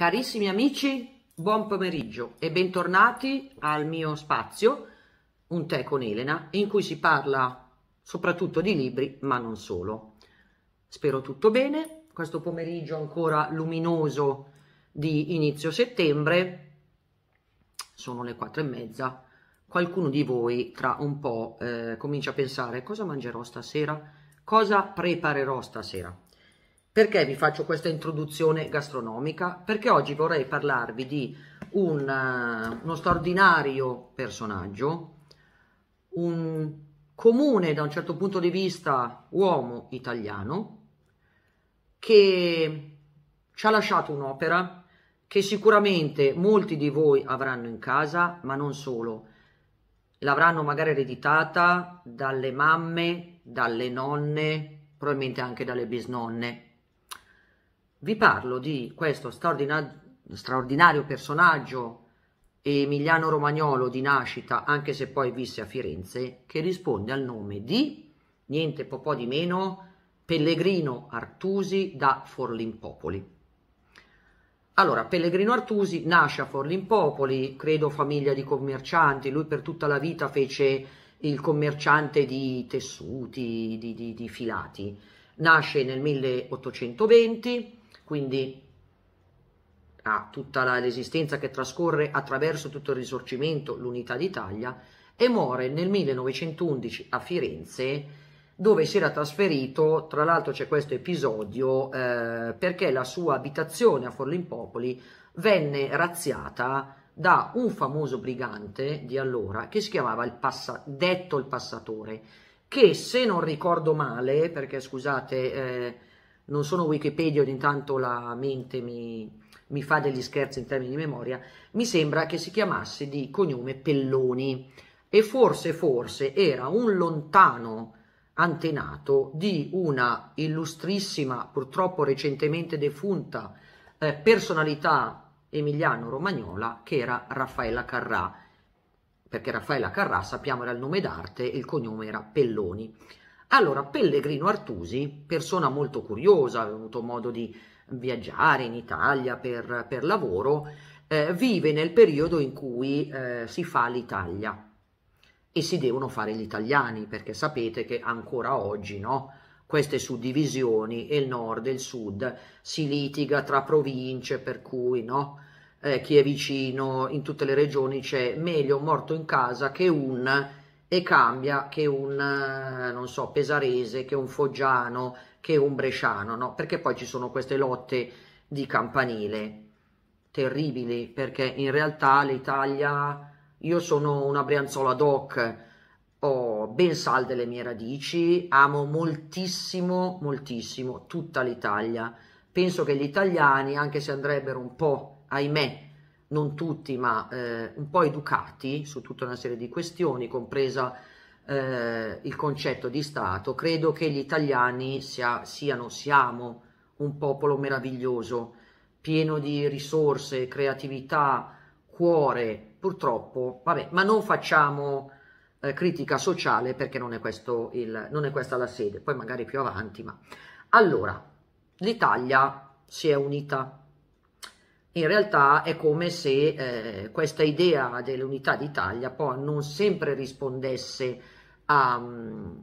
Carissimi amici, buon pomeriggio e bentornati al mio spazio Un tè con Elena, in cui si parla soprattutto di libri, ma non solo. Spero tutto bene, questo pomeriggio ancora luminoso di inizio settembre, sono le quattro e mezza, qualcuno di voi tra un po' eh, comincia a pensare cosa mangerò stasera, cosa preparerò stasera. Perché vi faccio questa introduzione gastronomica? Perché oggi vorrei parlarvi di un, uh, uno straordinario personaggio, un comune da un certo punto di vista uomo italiano, che ci ha lasciato un'opera che sicuramente molti di voi avranno in casa, ma non solo. L'avranno magari ereditata dalle mamme, dalle nonne, probabilmente anche dalle bisnonne, vi parlo di questo straordinario personaggio emiliano romagnolo di nascita, anche se poi visse a Firenze, che risponde al nome di niente po' po' di meno Pellegrino Artusi da Forlimpopoli. Allora, Pellegrino Artusi nasce a Forlimpopoli, credo famiglia di commercianti, lui per tutta la vita fece il commerciante di tessuti, di, di, di filati. Nasce nel 1820, quindi ha tutta la resistenza che trascorre attraverso tutto il risorgimento, l'unità d'Italia, e muore nel 1911 a Firenze dove si era trasferito, tra l'altro c'è questo episodio, eh, perché la sua abitazione a Forlimpopoli venne razziata da un famoso brigante di allora che si chiamava il passa- detto il passatore, che se non ricordo male, perché scusate... Eh, non sono Wikipedia, ogni tanto la mente mi, mi fa degli scherzi in termini di memoria, mi sembra che si chiamasse di cognome Pelloni e forse, forse era un lontano antenato di una illustrissima, purtroppo recentemente defunta, eh, personalità emiliano-romagnola che era Raffaella Carrà, perché Raffaella Carrà, sappiamo, era il nome d'arte e il cognome era Pelloni. Allora, Pellegrino Artusi, persona molto curiosa, ha avuto modo di viaggiare in Italia per, per lavoro, eh, vive nel periodo in cui eh, si fa l'Italia e si devono fare gli italiani, perché sapete che ancora oggi, no? queste suddivisioni il nord e il sud si litiga tra province per cui no eh, chi è vicino in tutte le regioni c'è meglio un morto in casa che un e cambia che un, eh, non so, pesarese, che un foggiano, che un bresciano, no? Perché poi ci sono queste lotte di campanile terribili, perché in realtà l'Italia, io sono una brianzola doc, ho ben salde le mie radici, amo moltissimo, moltissimo tutta l'Italia. Penso che gli italiani, anche se andrebbero un po', ahimè, non tutti, ma eh, un po' educati su tutta una serie di questioni, compresa eh, il concetto di Stato, credo che gli italiani sia, siano, siamo un popolo meraviglioso, pieno di risorse, creatività, cuore, purtroppo, vabbè, ma non facciamo eh, critica sociale perché non è, questo il, non è questa la sede, poi magari più avanti, ma... Allora, l'Italia si è unita in realtà è come se eh, questa idea dell'unità d'Italia poi non sempre rispondesse a, mm,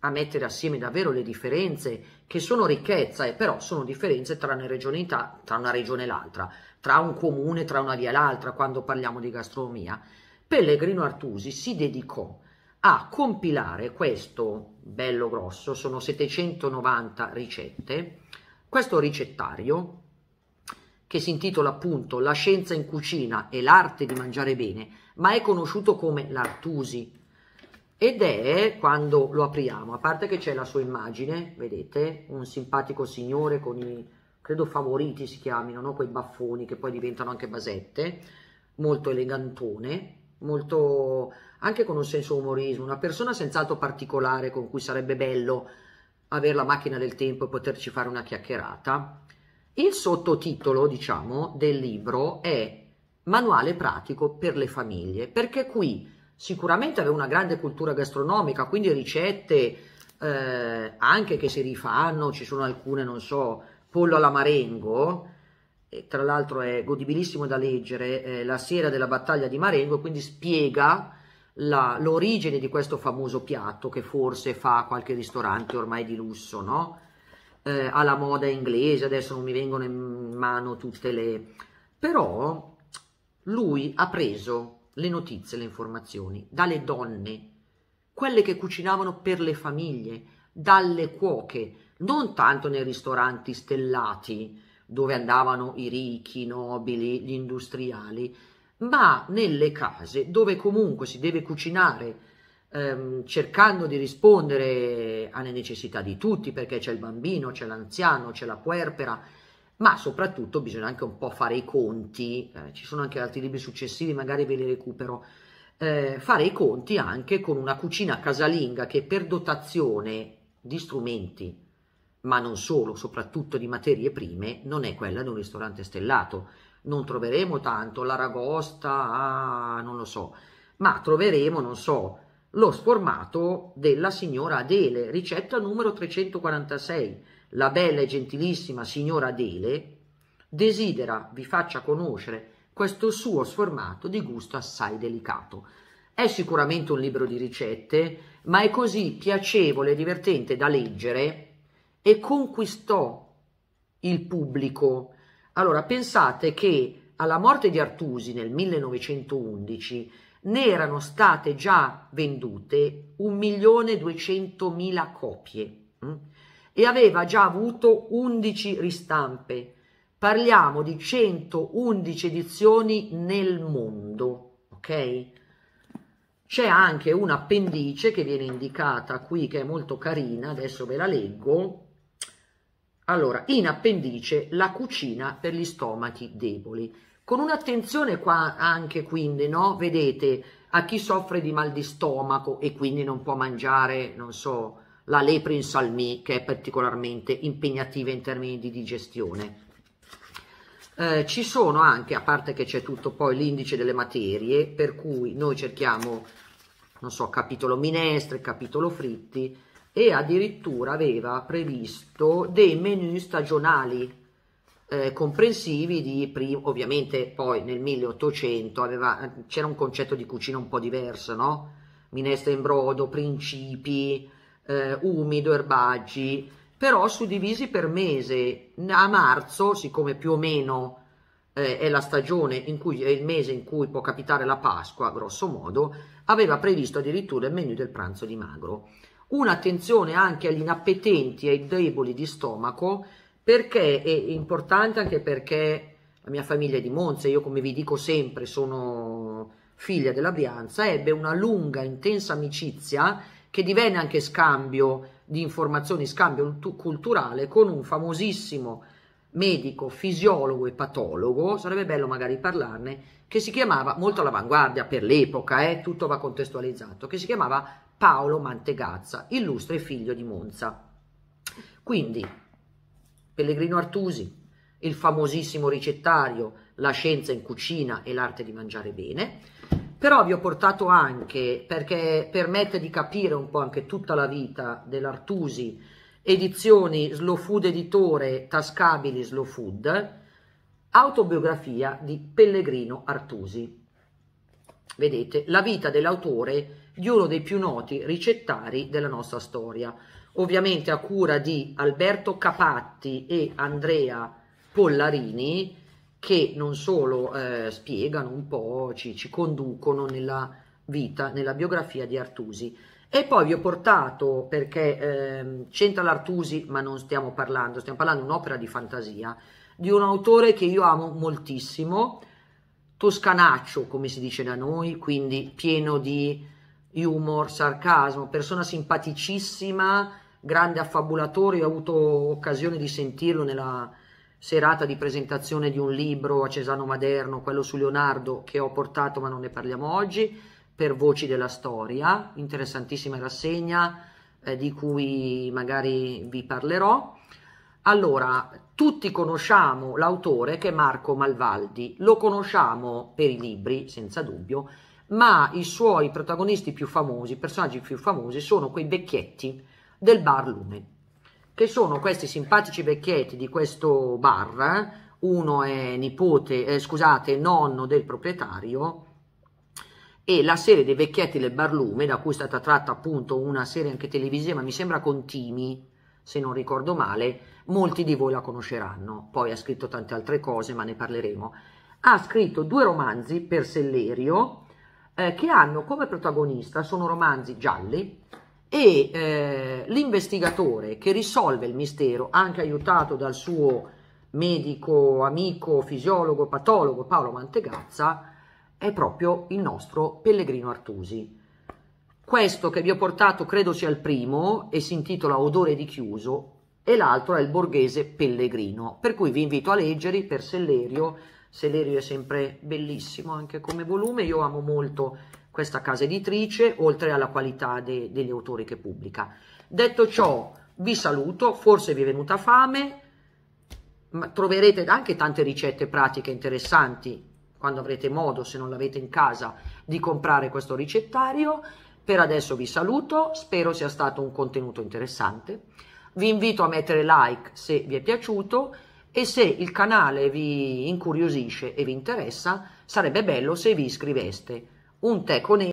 a, mettere assieme davvero le differenze che sono ricchezza e eh, però sono differenze tra una regione, tra una regione e l'altra, tra un comune, tra una via e l'altra quando parliamo di gastronomia. Pellegrino Artusi si dedicò a compilare questo bello grosso, sono 790 ricette, questo ricettario che si intitola appunto La scienza in cucina e l'arte di mangiare bene, ma è conosciuto come l'Artusi. Ed è quando lo apriamo, a parte che c'è la sua immagine, vedete, un simpatico signore con i, credo favoriti si chiamino, no? quei baffoni che poi diventano anche basette, molto elegantone, molto anche con un senso umorismo, una persona senz'altro particolare con cui sarebbe bello avere la macchina del tempo e poterci fare una chiacchierata il sottotitolo, diciamo, del libro è Manuale pratico per le famiglie, perché qui sicuramente aveva una grande cultura gastronomica, quindi ricette eh, anche che si rifanno, ci sono alcune, non so, pollo alla Marengo, all'amarengo, tra l'altro è godibilissimo da leggere, eh, la sera della battaglia di Marengo, quindi spiega l'origine di questo famoso piatto che forse fa qualche ristorante ormai di lusso, no? eh, alla moda inglese, adesso non mi vengono in mano tutte le... però lui ha preso le notizie, le informazioni dalle donne, quelle che cucinavano per le famiglie, dalle cuoche, non tanto nei ristoranti stellati dove andavano i ricchi, i nobili, gli industriali, ma nelle case dove comunque si deve cucinare ehm, cercando di rispondere alle necessità di tutti, perché c'è il bambino, c'è l'anziano, c'è la puerpera, ma soprattutto bisogna anche un po' fare i conti, eh, ci sono anche altri libri successivi, magari ve li recupero, eh, fare i conti anche con una cucina casalinga che per dotazione di strumenti, ma non solo, soprattutto di materie prime, non è quella di un ristorante stellato. Non troveremo tanto l'aragosta, ah, non lo so, ma troveremo, non so, lo sformato della signora Adele, ricetta numero 346. La bella e gentilissima signora Adele desidera vi faccia conoscere questo suo sformato di gusto assai delicato. È sicuramente un libro di ricette, ma è così piacevole e divertente da leggere e conquistò il pubblico. Allora, pensate che alla morte di Artusi nel 1911 ne erano state già vendute 1.200.000 copie mh? Mm? e aveva già avuto 11 ristampe. Parliamo di 111 edizioni nel mondo, ok? C'è anche un'appendice che viene indicata qui che è molto carina, adesso ve la leggo. Allora, in appendice la cucina per gli stomachi deboli. Con un'attenzione qua anche quindi, no? Vedete, a chi soffre di mal di stomaco e quindi non può mangiare, non so, la lepre in salmì, che è particolarmente impegnativa in termini di digestione. Eh, ci sono anche, a parte che c'è tutto poi l'indice delle materie, per cui noi cerchiamo, non so, capitolo minestre, capitolo fritti, e addirittura aveva previsto dei menu stagionali eh, comprensivi di prima, ovviamente poi nel 1800 aveva, c'era un concetto di cucina un po' diverso, no? Minestra in brodo, principi, eh, umido, erbaggi, però suddivisi per mese. A marzo, siccome più o meno eh, è la stagione in cui è il mese in cui può capitare la Pasqua, grosso modo, aveva previsto addirittura il menù del pranzo di magro. Un'attenzione anche agli inappetenti e ai deboli di stomaco perché è importante anche perché la mia famiglia è di Monza, io come vi dico sempre sono figlia della Brianza, ebbe una lunga, intensa amicizia che divenne anche scambio di informazioni, scambio culturale con un famosissimo medico, fisiologo e patologo, sarebbe bello magari parlarne, che si chiamava, molto all'avanguardia per l'epoca, eh, tutto va contestualizzato, che si chiamava Paolo Mantegazza, illustre figlio di Monza. Quindi Pellegrino Artusi, il famosissimo ricettario La scienza in cucina e l'arte di mangiare bene, però vi ho portato anche, perché permette di capire un po' anche tutta la vita dell'Artusi, edizioni Slow Food Editore Tascabili Slow Food, autobiografia di Pellegrino Artusi. Vedete, la vita dell'autore di uno dei più noti ricettari della nostra storia, ovviamente a cura di Alberto Capatti e Andrea Pollarini, che non solo eh, spiegano un po', ci, ci conducono nella vita, nella biografia di Artusi. E poi vi ho portato, perché ehm, c'entra l'Artusi, ma non stiamo parlando, stiamo parlando di un'opera di fantasia, di un autore che io amo moltissimo, toscanaccio, come si dice da noi, quindi pieno di humor, sarcasmo, persona simpaticissima grande affabulatore, ho avuto occasione di sentirlo nella serata di presentazione di un libro a Cesano Maderno, quello su Leonardo, che ho portato ma non ne parliamo oggi, per Voci della Storia, interessantissima rassegna eh, di cui magari vi parlerò. Allora, tutti conosciamo l'autore che è Marco Malvaldi, lo conosciamo per i libri, senza dubbio, ma i suoi protagonisti più famosi, i personaggi più famosi, sono quei vecchietti del bar Lumen, che sono questi simpatici vecchietti di questo bar, eh? uno è nipote, eh, scusate, nonno del proprietario, e la serie dei vecchietti del Barlume, da cui è stata tratta appunto una serie anche televisiva, mi sembra con Timi, se non ricordo male, molti di voi la conosceranno, poi ha scritto tante altre cose, ma ne parleremo. Ha scritto due romanzi per Sellerio, eh, che hanno come protagonista, sono romanzi gialli, e eh, l'investigatore che risolve il mistero, anche aiutato dal suo medico, amico, fisiologo, patologo Paolo Mantegazza, è proprio il nostro Pellegrino Artusi. Questo che vi ho portato credo sia il primo e si intitola Odore di chiuso e l'altro è il borghese Pellegrino, per cui vi invito a leggere per Sellerio. Sellerio è sempre bellissimo anche come volume, io amo molto questa casa editrice, oltre alla qualità de, degli autori che pubblica. Detto ciò, vi saluto, forse vi è venuta fame, ma troverete anche tante ricette pratiche interessanti quando avrete modo, se non l'avete in casa, di comprare questo ricettario. Per adesso vi saluto, spero sia stato un contenuto interessante. Vi invito a mettere like se vi è piaciuto e se il canale vi incuriosisce e vi interessa, sarebbe bello se vi iscriveste un teco nero.